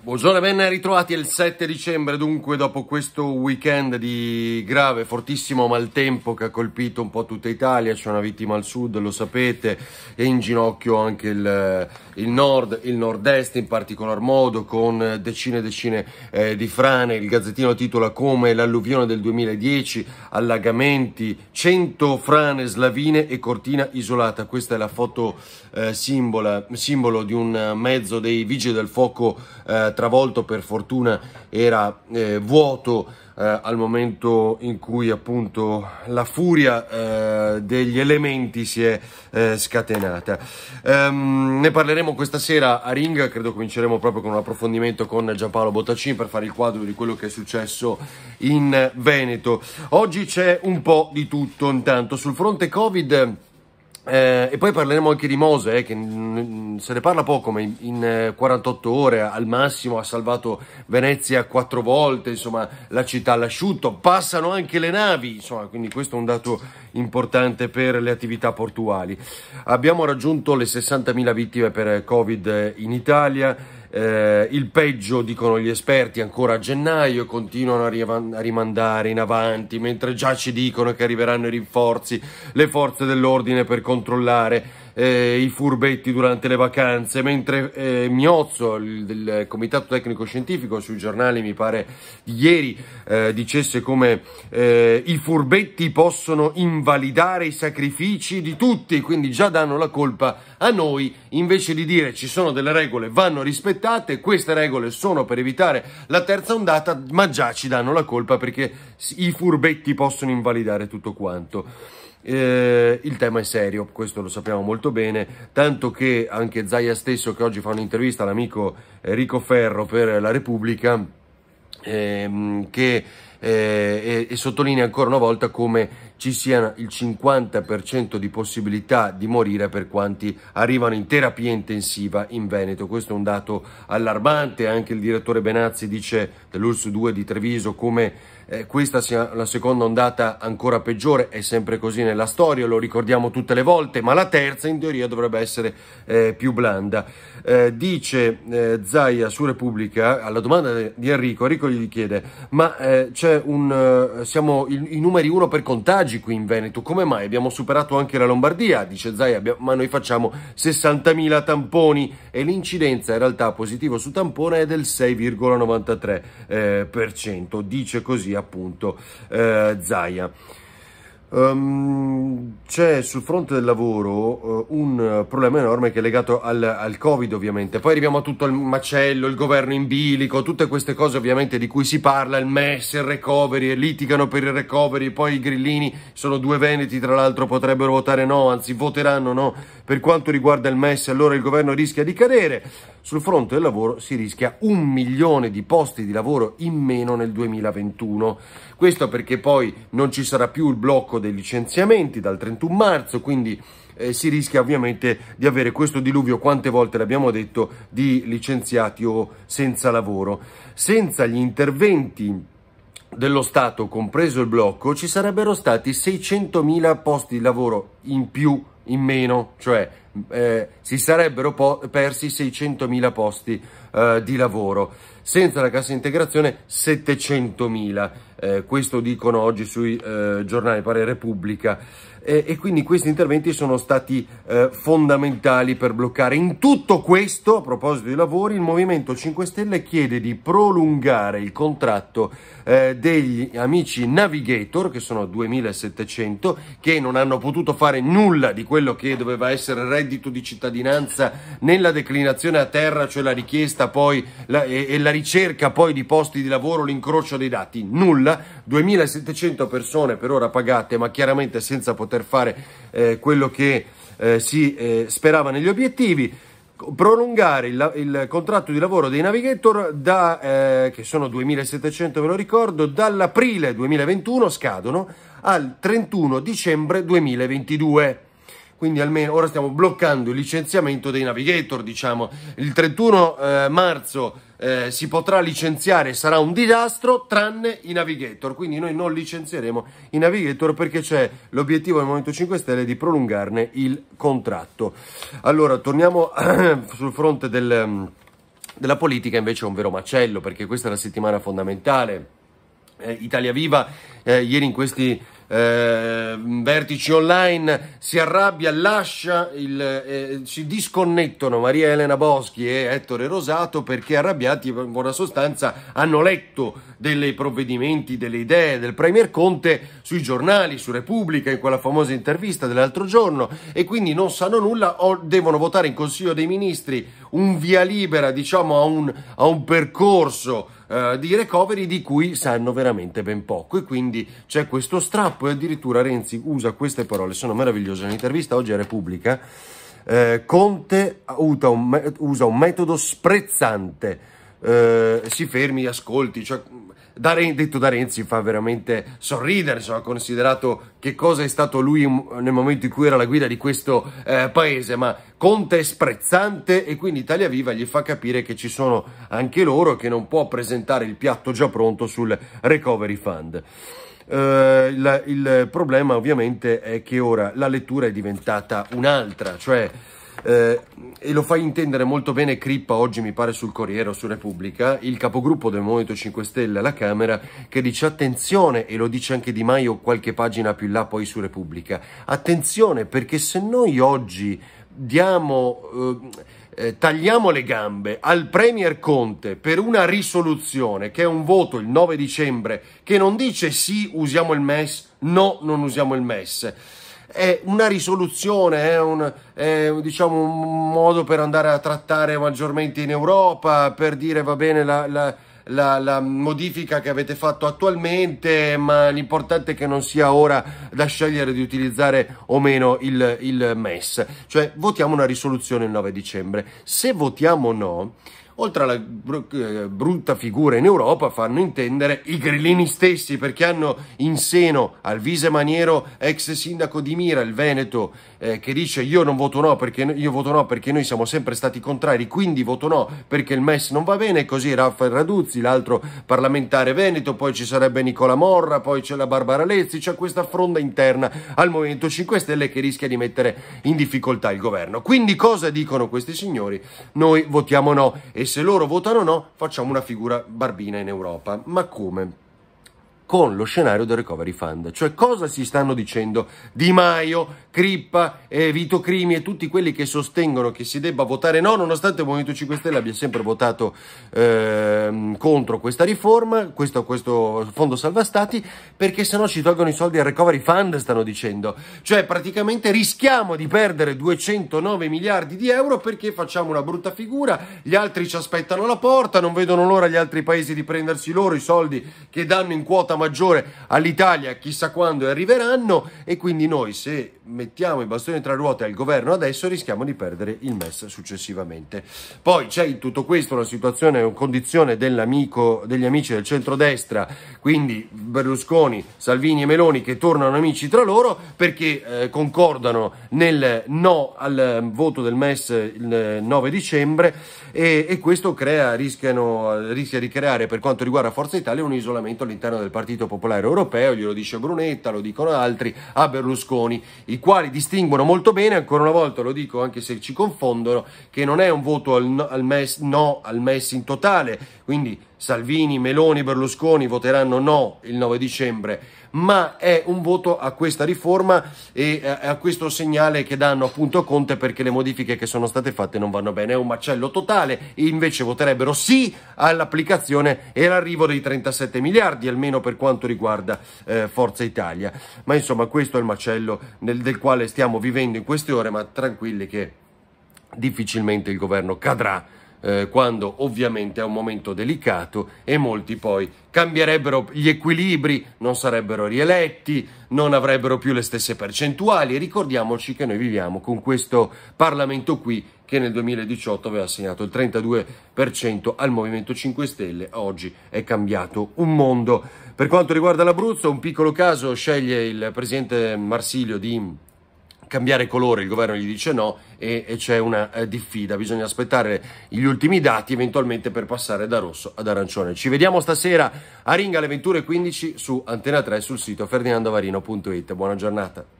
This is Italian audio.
Buongiorno e ben ritrovati, è il 7 dicembre, dunque dopo questo weekend di grave, fortissimo maltempo che ha colpito un po' tutta Italia, c'è una vittima al sud, lo sapete, e in ginocchio anche il, il nord, il nord-est in particolar modo, con decine e decine eh, di frane, il gazzettino titola come l'alluvione del 2010, allagamenti, 100 frane slavine e cortina isolata, questa è la foto eh, simbola, simbolo di un mezzo dei vigili del fuoco eh, eh, travolto per fortuna era eh, vuoto eh, al momento in cui appunto la furia eh, degli elementi si è eh, scatenata. Ehm, ne parleremo questa sera a Ring, credo cominceremo proprio con un approfondimento con Giampaolo Bottaccini per fare il quadro di quello che è successo in Veneto. Oggi c'è un po' di tutto intanto sul fronte Covid eh, e poi parleremo anche di Mose, eh, che se ne parla poco, ma in, in, 48 eh, ore al massimo ha salvato Venezia quattro volte, insomma la città all'asciutto, passano anche le navi, insomma, quindi questo è un dato importante per le attività portuali. Abbiamo raggiunto le 60.000 vittime per Covid eh, in Italia, eh, il peggio, dicono gli esperti, ancora a gennaio continuano a, riman- a, rimandare in avanti, mentre già ci dicono che arriveranno i rinforzi, le forze dell'ordine per controllare eh, i furbetti durante le vacanze, mentre eh, Miozzo, il, del Comitato Tecnico Scientifico, sui giornali mi pare di ieri, eh, dicesse come eh, i furbetti possono invalidare i sacrifici di tutti, quindi già danno la colpa a noi, invece di dire ci sono delle regole, vanno rispettate, queste regole sono per evitare la terza ondata, ma già ci danno la colpa perché i furbetti possono invalidare tutto quanto. Eh, il tema è serio, questo lo sappiamo molto bene, tanto che anche Zaia stesso che oggi fa un'intervista all'amico eh, Rico Ferro per La Repubblica, ehm, che eh, e, e, sottolinea ancora una volta come ci sia il 50% di possibilità di morire per quanti arrivano in terapia intensiva in Veneto. Questo è un dato allarmante, anche il direttore Benazzi dice dell'Ulsu 2 di Treviso come eh, questa sia la seconda ondata ancora peggiore, è sempre così nella storia, lo ricordiamo tutte le volte, ma la terza in teoria dovrebbe essere eh, più blanda. Eh, dice eh, Zaia su Repubblica, alla domanda di Enrico, Enrico gli chiede, ma eh, c'è un, eh, siamo i, i numeri uno per contagio? villaggi qui in Veneto, come mai? Abbiamo superato anche la Lombardia, dice Zai, ma noi facciamo 60.000 tamponi e l'incidenza in realtà positivo su tampone è del 6,93%, eh, dice così appunto eh, Zaia. Um, c'è sul fronte del lavoro uh, un problema enorme che è legato al, al, Covid ovviamente, poi arriviamo a tutto il macello, il governo in bilico, tutte queste cose ovviamente di cui si parla, il MES, il recovery, litigano per il recovery, poi i grillini sono due veneti tra l'altro potrebbero votare no, anzi voteranno no per quanto riguarda il MES, allora il governo rischia di cadere, sul fronte del lavoro si rischia un milione di posti di lavoro in meno nel 2021, questo perché poi non ci sarà più il blocco blocco dei licenziamenti dal 31 marzo, quindi eh, si rischia ovviamente di avere questo diluvio, quante volte l'abbiamo detto, di licenziati o senza lavoro. Senza gli interventi dello Stato, compreso il blocco, ci sarebbero stati 600.000 posti di lavoro in più in meno, cioè eh, si sarebbero persi 600.000 posti eh, di lavoro, senza la cassa integrazione 700.000, eh, questo dicono oggi sui eh, giornali Parere Repubblica eh, e quindi questi interventi sono stati eh, fondamentali per bloccare. In tutto questo, a proposito dei lavori, il Movimento 5 Stelle chiede di prolungare il contratto eh, degli amici Navigator, che sono 2.700, che non hanno potuto fare nulla di quello che doveva essere reddito di cittadinanza nella declinazione a terra, cioè la richiesta poi la, e, e la ricerca poi di posti di lavoro, l'incrocio dei dati. Nulla, 2.700 persone per ora pagate, ma chiaramente senza poter poter fare eh, quello che eh, si eh, sperava negli obiettivi prolungare il, il, contratto di lavoro dei navigator da, eh, che sono 2700 ve lo ricordo dall'aprile 2021 scadono al 31 dicembre 2022 quindi almeno ora stiamo bloccando il licenziamento dei navigator diciamo il 31 eh, marzo eh, si potrà licenziare, sarà un disastro, tranne i navigator. Quindi noi non licenzieremo i navigator perché c'è l'obiettivo del Movimento 5 Stelle di prolungarne il contratto. Allora, torniamo sul fronte del, mm, della politica, invece è un vero macello perché questa è la settimana fondamentale. Eh, Italia Viva, eh, ieri in questi eh, vertici online, si arrabbia, lascia, il, eh, si disconnettono Maria Elena Boschi e Ettore Rosato perché arrabbiati in buona sostanza hanno letto dei provvedimenti, delle idee del Premier Conte sui giornali, su Repubblica, in quella famosa intervista dell'altro giorno e quindi non sanno nulla o devono votare in Consiglio dei Ministri un via libera diciamo a un, a un percorso eh, di recovery di cui sanno veramente ben poco e quindi c'è questo strappo e addirittura Renzi usa queste parole, sono meravigliose, un'intervista oggi a Repubblica, eh, Conte usa un metodo sprezzante, eh, si fermi, ascolti, cioè da detto da Renzi fa veramente sorridere, insomma, considerato che cosa è stato lui nel momento in cui era la guida di questo eh, paese, ma Conte è sprezzante e quindi Italia Viva gli fa capire che ci sono anche loro che non può presentare il piatto già pronto sul Recovery Fund. Uh, il, il problema ovviamente è che ora la lettura è diventata un'altra, cioè eh, e lo fa intendere molto bene Crippa oggi mi pare sul Corriere o su Repubblica, il capogruppo del Movimento 5 Stelle alla Camera che dice attenzione, e lo dice anche Di Maio qualche pagina più in là poi su Repubblica, attenzione perché se noi oggi diamo... eh, eh tagliamo le gambe al Premier Conte per una risoluzione che è un voto il 9 dicembre che non dice sì usiamo il MES, no non usiamo il MES è una risoluzione, è un, è, diciamo, un modo per andare a trattare maggiormente in Europa, per dire va bene la, la la, la, modifica che avete fatto attualmente, ma l'importante è che non sia ora da scegliere di utilizzare o meno il, il MES. Cioè votiamo una risoluzione il 9 dicembre. Se votiamo no, oltre alla br eh, brutta figura in Europa, fanno intendere i grillini stessi perché hanno in seno Alvise Maniero, ex sindaco di Mira, il Veneto, eh, che dice io non voto no, perché, io voto no perché noi siamo sempre stati contrari, quindi voto no perché il MES non va bene, così Raffaele Raduzzi, l'altro parlamentare veneto, poi ci sarebbe Nicola Morra, poi c'è la Barbara Lezzi, c'è questa fronda interna al Movimento 5 Stelle che rischia di mettere in difficoltà il governo. Quindi cosa dicono questi signori? Noi votiamo no e se loro votano no, facciamo una figura barbina in Europa. Ma come? con lo scenario del recovery fund. Cioè cosa si stanno dicendo Di Maio, Crippa, eh, Vito Crimi e tutti quelli che sostengono che si debba votare no, nonostante il Movimento 5 Stelle abbia sempre votato eh, contro questa riforma, questo, questo fondo salva stati, perché se no ci tolgono i soldi al recovery fund, stanno dicendo. Cioè praticamente rischiamo di perdere 209 miliardi di euro perché facciamo una brutta figura, gli altri ci aspettano la porta, non vedono l'ora gli altri paesi di prendersi loro i soldi che danno in quota maggiore all'Italia chissà quando arriveranno e quindi noi se mettiamo i bastoni tra ruote al governo adesso rischiamo di perdere il MES successivamente. Poi c'è in tutto questo una situazione una condizione degli amici del centrodestra, quindi Berlusconi, Salvini e Meloni che tornano amici tra loro perché eh, concordano nel no al ehm, voto del MES il 9 eh, dicembre e, e questo crea, rischiano, eh, rischia di creare per quanto riguarda Forza Italia un isolamento all'interno del Partito Popolare Europeo, glielo dice Brunetta, lo dicono altri, a Berlusconi. I i quali distinguono molto bene, ancora una volta lo dico anche se ci confondono, che non è un voto al, al MES, no al MES in totale, quindi Salvini, Meloni, Berlusconi voteranno no il 9 dicembre ma è un voto a questa riforma e eh, a questo segnale che danno appunto Conte perché le modifiche che sono state fatte non vanno bene. È un macello totale, invece voterebbero sì all'applicazione e all'arrivo dei 37 miliardi, almeno per quanto riguarda eh, Forza Italia. Ma insomma questo è il macello nel, del quale stiamo vivendo in queste ore, ma tranquilli che difficilmente il governo cadrà eh, quando ovviamente è un momento delicato e molti poi cambierebbero gli equilibri, non sarebbero rieletti, non avrebbero più le stesse percentuali. Ricordiamoci che noi viviamo con questo Parlamento qui che nel 2018 aveva assegnato il 32% al Movimento 5 Stelle, oggi è cambiato un mondo. Per quanto riguarda l'Abruzzo, un piccolo caso sceglie il presidente Marsilio di cambiare colore, il governo gli dice no e, e c'è una eh, diffida, bisogna aspettare gli ultimi dati eventualmente per passare da rosso ad arancione. Ci vediamo stasera a Ringa alle 21.15 su Antena 3 sul sito ferdinandovarino.it. Buona giornata.